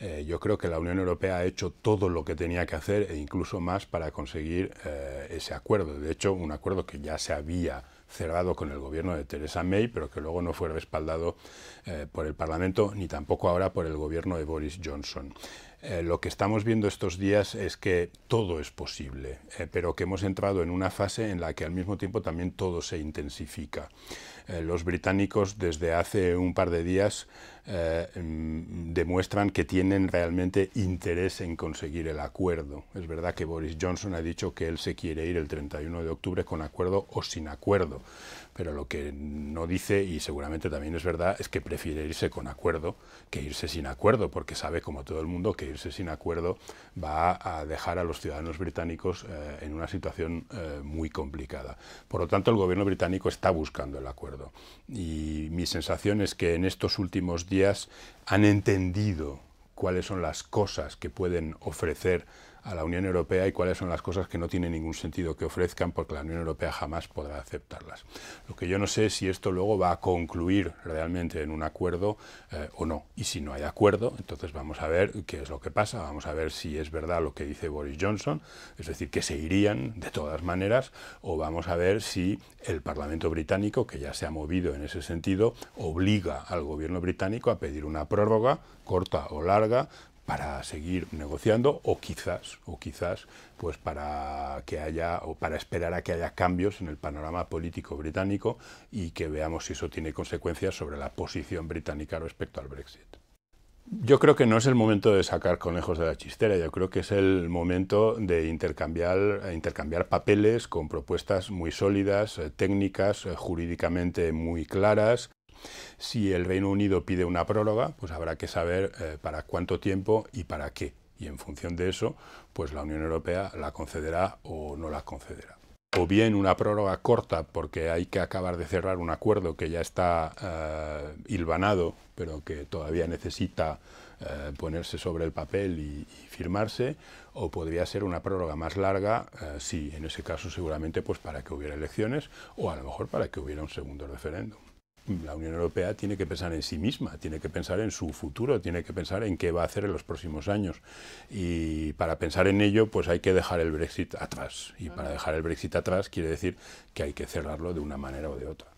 Eh, yo creo que la Unión Europea ha hecho todo lo que tenía que hacer e incluso más para conseguir eh, ese acuerdo. De hecho, un acuerdo que ya se había cerrado con el gobierno de Theresa May, pero que luego no fue respaldado eh, por el Parlamento ni tampoco ahora por el gobierno de Boris Johnson. Eh, lo que estamos viendo estos días es que todo es posible, eh, pero que hemos entrado en una fase en la que al mismo tiempo también todo se intensifica. Eh, los británicos desde hace un par de días mm, demuestran que tienen realmente interés en conseguir el acuerdo. Es verdad que Boris Johnson ha dicho que él se quiere ir el 31 de octubre con acuerdo o sin acuerdo, pero lo que no dice, y seguramente también es verdad, es que prefiere irse con acuerdo que irse sin acuerdo, porque sabe como todo el mundo que irse sin acuerdo va a dejar a los ciudadanos británicos eh, en una situación eh, muy complicada. Por lo tanto, el gobierno británico está buscando el acuerdo. Y mi sensación es que en estos últimos días han entendido cuáles son las cosas que pueden ofrecer a la Unión Europea y cuáles son las cosas que no tienen ningún sentido que ofrezcan porque la Unión Europea jamás podrá aceptarlas. Lo que yo no sé es si esto luego va a concluir realmente en un acuerdo eh, o no. Y si no hay acuerdo, entonces vamos a ver qué es lo que pasa, vamos a ver si es verdad lo que dice Boris Johnson, es decir, que se irían de todas maneras, o vamos a ver si el Parlamento británico, que ya se ha movido en ese sentido, obliga al gobierno británico a pedir una prórroga corta o larga para seguir negociando o quizás, o quizás, pues para que haya o para esperar a que haya cambios en el panorama político británico y que veamos si eso tiene consecuencias sobre la posición británica respecto al Brexit. Yo creo que no es el momento de sacar conejos de la chistera, yo creo que es el momento de intercambiar, eh, intercambiar papeles con propuestas muy sólidas, eh, técnicas, eh, jurídicamente muy claras, si el Reino Unido pide una prórroga, pues habrá que saber eh, para cuánto tiempo y para qué. Y en función de eso, pues la Unión Europea la concederá o no la concederá o bien una prórroga corta porque hay que acabar de cerrar un acuerdo que ya está eh, hilvanado, pero que todavía necesita eh, ponerse sobre el papel y, firmarse, o podría ser una prórroga más larga, si sí, en ese caso seguramente pues para que hubiera elecciones o a lo mejor para que hubiera un segundo referéndum la Unión Europea tiene que pensar en sí misma, tiene que pensar en su futuro, tiene que pensar en qué va a hacer en los próximos años. Y para pensar en ello, pues hay que dejar el Brexit atrás. Y para dejar el Brexit atrás quiere decir que hay que cerrarlo de una manera o de otra.